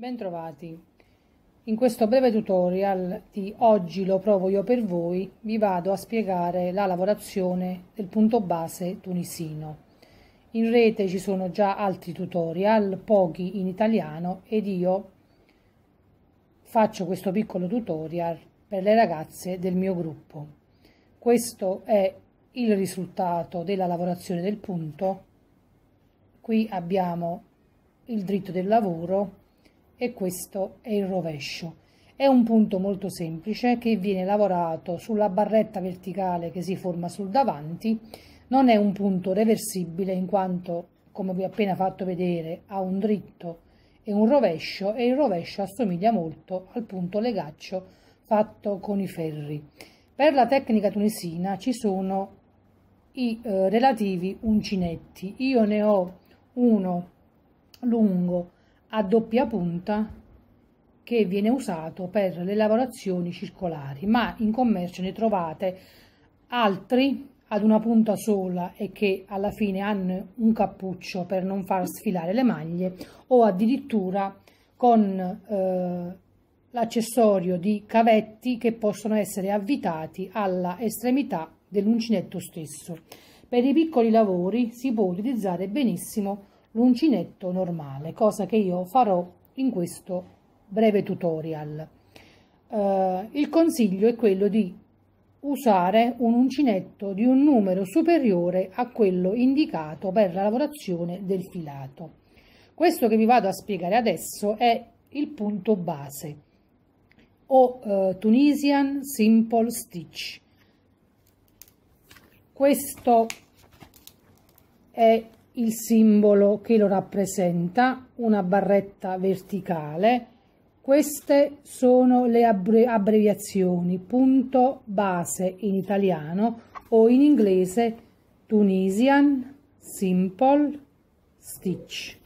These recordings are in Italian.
Bentrovati! In questo breve tutorial di Oggi lo provo io per voi vi vado a spiegare la lavorazione del punto base tunisino. In rete ci sono già altri tutorial, pochi in italiano ed io faccio questo piccolo tutorial per le ragazze del mio gruppo. Questo è il risultato della lavorazione del punto. Qui abbiamo il dritto del lavoro e questo è il rovescio. È un punto molto semplice che viene lavorato sulla barretta verticale che si forma sul davanti, non è un punto reversibile in quanto, come vi ho appena fatto vedere, ha un dritto e un rovescio e il rovescio assomiglia molto al punto legaccio fatto con i ferri. Per la tecnica tunisina ci sono i eh, relativi uncinetti. Io ne ho uno lungo a doppia punta che viene usato per le lavorazioni circolari, ma in commercio ne trovate altri ad una punta sola e che alla fine hanno un cappuccio per non far sfilare le maglie o addirittura con eh, l'accessorio di cavetti che possono essere avvitati alla estremità dell'uncinetto stesso. Per i piccoli lavori si può utilizzare benissimo l'uncinetto normale, cosa che io farò in questo breve tutorial. Eh, il consiglio è quello di usare un uncinetto di un numero superiore a quello indicato per la lavorazione del filato. Questo che vi vado a spiegare adesso è il punto base o eh, Tunisian Simple Stitch. Questo è il simbolo che lo rappresenta, una barretta verticale. Queste sono le abbre abbreviazioni punto base in italiano o in inglese Tunisian, Simple, Stitch.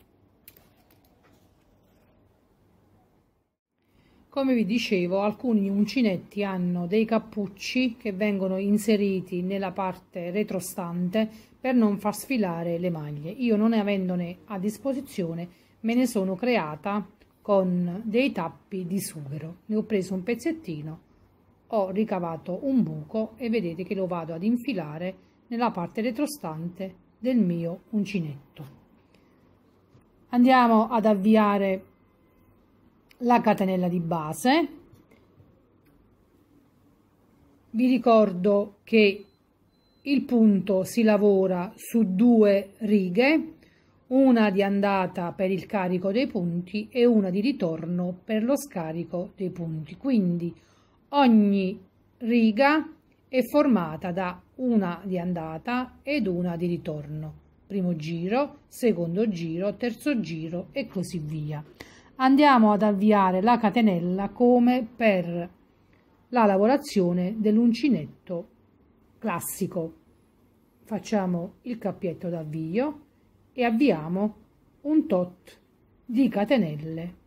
come vi dicevo alcuni uncinetti hanno dei cappucci che vengono inseriti nella parte retrostante per non far sfilare le maglie io non avendone a disposizione me ne sono creata con dei tappi di sughero ne ho preso un pezzettino ho ricavato un buco e vedete che lo vado ad infilare nella parte retrostante del mio uncinetto andiamo ad avviare la catenella di base vi ricordo che il punto si lavora su due righe una di andata per il carico dei punti e una di ritorno per lo scarico dei punti quindi ogni riga è formata da una di andata ed una di ritorno primo giro secondo giro terzo giro e così via andiamo ad avviare la catenella come per la lavorazione dell'uncinetto classico. Facciamo il cappietto d'avvio e avviamo un tot di catenelle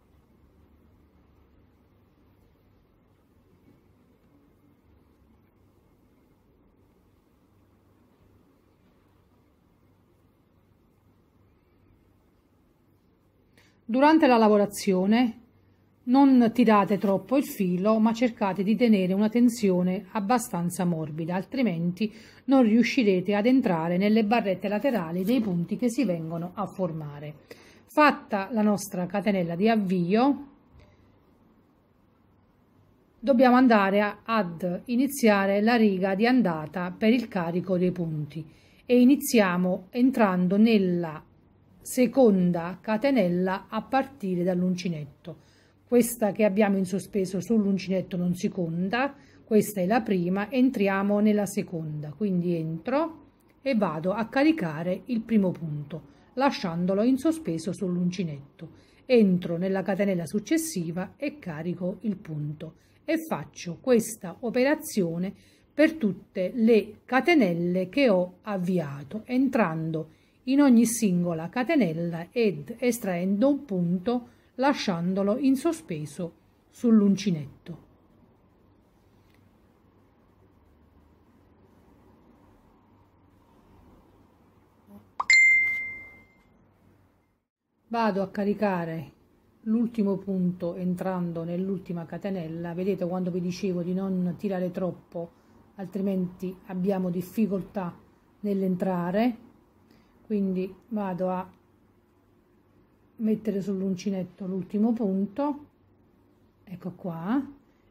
Durante la lavorazione non tirate troppo il filo, ma cercate di tenere una tensione abbastanza morbida, altrimenti non riuscirete ad entrare nelle barrette laterali dei punti che si vengono a formare. Fatta la nostra catenella di avvio, dobbiamo andare a, ad iniziare la riga di andata per il carico dei punti e iniziamo entrando nella seconda catenella a partire dall'uncinetto. Questa che abbiamo in sospeso sull'uncinetto non si conta, questa è la prima, entriamo nella seconda, quindi entro e vado a caricare il primo punto lasciandolo in sospeso sull'uncinetto. Entro nella catenella successiva e carico il punto e faccio questa operazione per tutte le catenelle che ho avviato entrando in in ogni singola catenella ed estraendo un punto lasciandolo in sospeso sull'uncinetto. Vado a caricare l'ultimo punto entrando nell'ultima catenella vedete quando vi dicevo di non tirare troppo altrimenti abbiamo difficoltà nell'entrare quindi vado a mettere sull'uncinetto l'ultimo punto ecco qua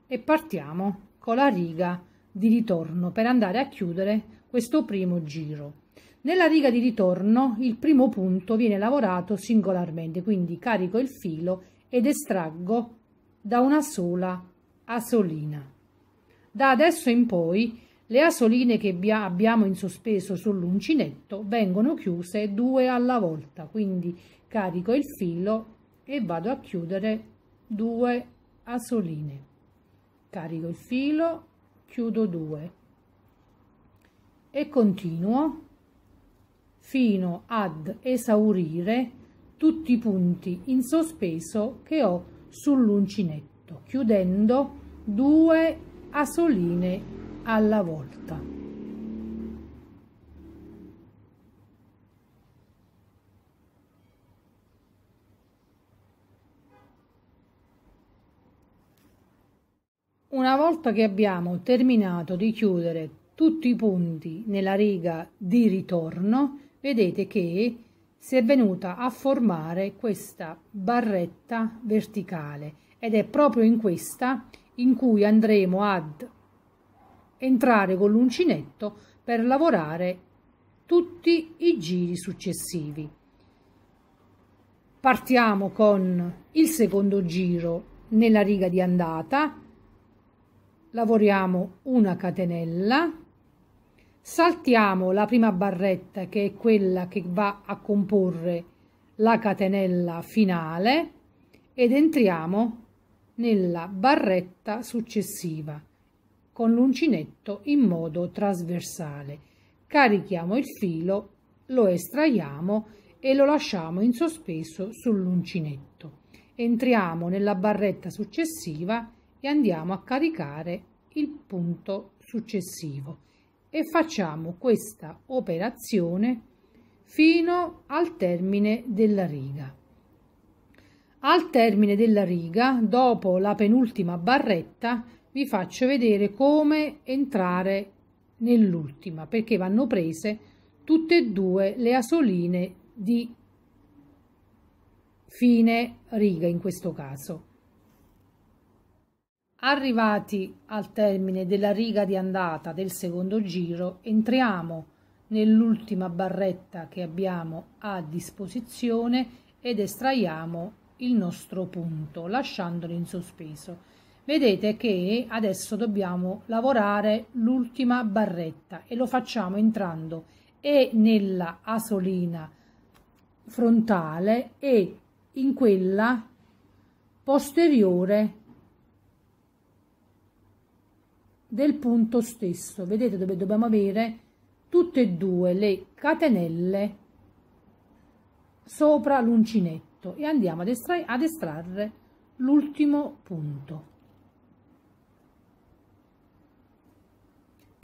e partiamo con la riga di ritorno per andare a chiudere questo primo giro nella riga di ritorno il primo punto viene lavorato singolarmente quindi carico il filo ed estraggo da una sola asolina da adesso in poi le asoline che abbiamo in sospeso sull'uncinetto vengono chiuse due alla volta, quindi carico il filo e vado a chiudere due asoline. Carico il filo, chiudo due e continuo fino ad esaurire tutti i punti in sospeso che ho sull'uncinetto, chiudendo due asoline alla volta. Una volta che abbiamo terminato di chiudere tutti i punti nella riga di ritorno, vedete che si è venuta a formare questa barretta verticale ed è proprio in questa in cui andremo ad entrare con l'uncinetto per lavorare tutti i giri successivi. Partiamo con il secondo giro nella riga di andata, lavoriamo una catenella, saltiamo la prima barretta che è quella che va a comporre la catenella finale ed entriamo nella barretta successiva con l'uncinetto in modo trasversale. Carichiamo il filo, lo estraiamo e lo lasciamo in sospeso sull'uncinetto. Entriamo nella barretta successiva e andiamo a caricare il punto successivo e facciamo questa operazione fino al termine della riga. Al termine della riga, dopo la penultima barretta, vi faccio vedere come entrare nell'ultima perché vanno prese tutte e due le asoline di fine riga in questo caso arrivati al termine della riga di andata del secondo giro entriamo nell'ultima barretta che abbiamo a disposizione ed estraiamo il nostro punto lasciandolo in sospeso vedete che adesso dobbiamo lavorare l'ultima barretta e lo facciamo entrando e nella asolina frontale e in quella posteriore del punto stesso vedete dove dobbiamo avere tutte e due le catenelle sopra l'uncinetto e andiamo ad, estrarre l'ultimo punto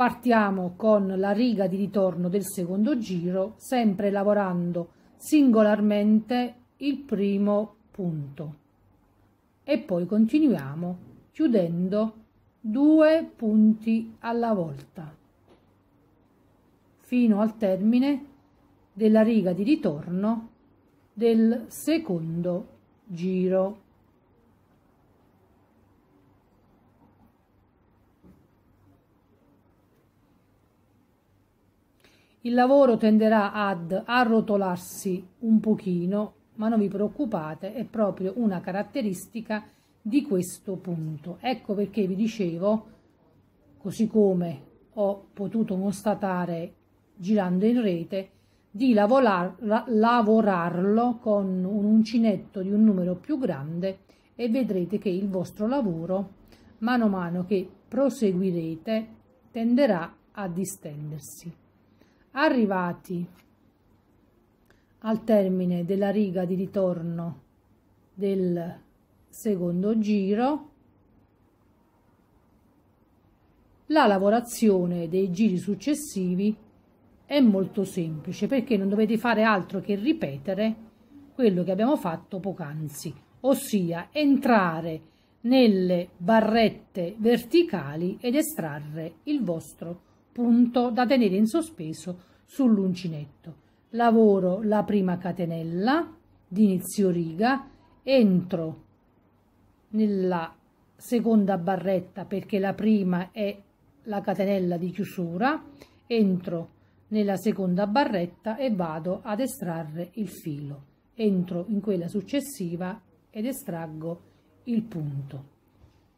Partiamo con la riga di ritorno del secondo giro, sempre lavorando singolarmente il primo punto e poi continuiamo chiudendo due punti alla volta fino al termine della riga di ritorno del secondo giro. Il lavoro tenderà ad arrotolarsi un pochino, ma non vi preoccupate, è proprio una caratteristica di questo punto. Ecco perché vi dicevo, così come ho potuto constatare girando in rete, di lavorar, lavorarlo con un uncinetto di un numero più grande e vedrete che il vostro lavoro, mano a mano che proseguirete, tenderà a distendersi arrivati al termine della riga di ritorno del secondo giro la lavorazione dei giri successivi è molto semplice perché non dovete fare altro che ripetere quello che abbiamo fatto poc'anzi ossia entrare nelle barrette verticali ed estrarre il vostro punto da tenere in sospeso sull'uncinetto. Lavoro la prima catenella di inizio riga, entro nella seconda barretta perché la prima è la catenella di chiusura, entro nella seconda barretta e vado ad estrarre il filo. Entro in quella successiva ed estraggo il punto.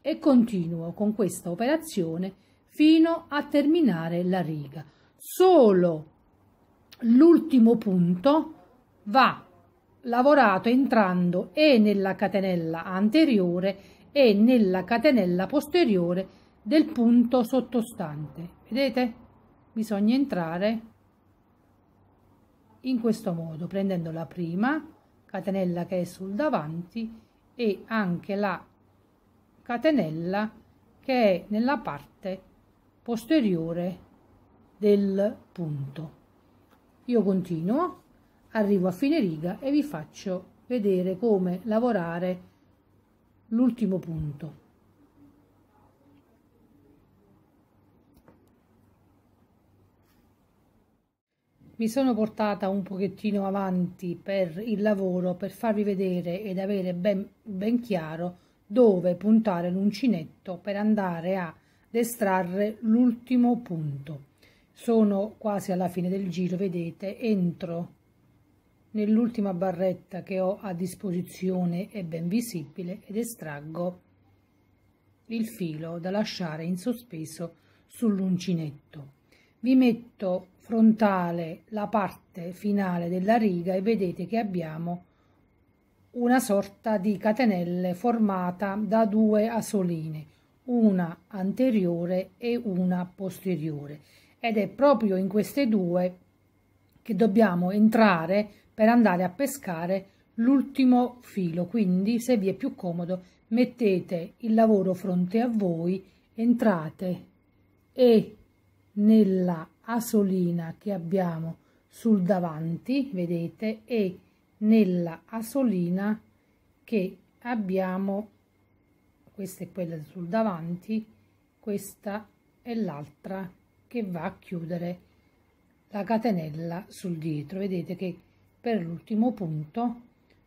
E continuo con questa operazione fino a terminare la riga. Solo l'ultimo punto va lavorato entrando e nella catenella anteriore e nella catenella posteriore del punto sottostante. Vedete? Bisogna entrare in questo modo, prendendo la prima catenella che è sul davanti e anche la catenella che è nella parte posteriore del punto. Io continuo, arrivo a fine riga e vi faccio vedere come lavorare l'ultimo punto. Mi sono portata un pochettino avanti per il lavoro per farvi vedere ed avere ben, ben chiaro dove puntare l'uncinetto per andare a ad estrarre l'ultimo punto sono quasi alla fine del giro vedete entro nell'ultima barretta che ho a disposizione è ben visibile ed estraggo il filo da lasciare in sospeso sull'uncinetto vi metto frontale la parte finale della riga e vedete che abbiamo una sorta di catenelle formata da due asoline una anteriore e una posteriore ed è proprio in queste due che dobbiamo entrare per andare a pescare l'ultimo filo quindi se vi è più comodo mettete il lavoro fronte a voi entrate e nella asolina che abbiamo sul davanti vedete e nella asolina che abbiamo questa è quella sul davanti questa è l'altra che va a chiudere la catenella sul dietro vedete che per l'ultimo punto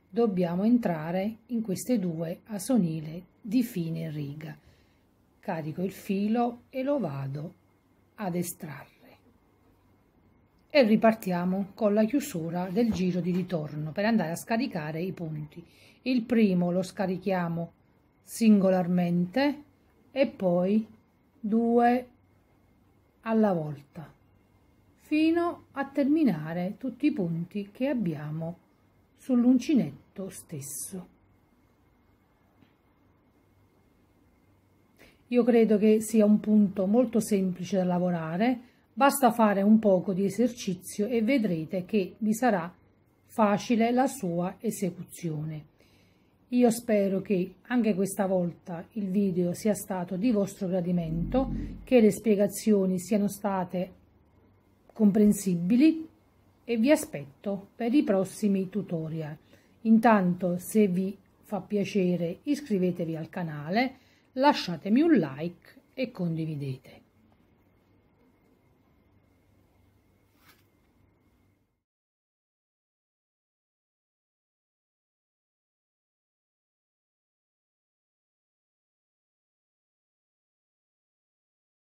dobbiamo entrare in queste due a sonile di fine riga carico il filo e lo vado ad estrarre e ripartiamo con la chiusura del giro di ritorno per andare a scaricare i punti il primo lo scarichiamo singolarmente e poi due alla volta fino a terminare tutti i punti che abbiamo sull'uncinetto stesso. Io credo che sia un punto molto semplice da lavorare, basta fare un poco di esercizio e vedrete che vi sarà facile la sua esecuzione. Io spero che anche questa volta il video sia stato di vostro gradimento, che le spiegazioni siano state comprensibili e vi aspetto per i prossimi tutorial. Intanto se vi fa piacere iscrivetevi al canale, lasciatemi un like e condividete.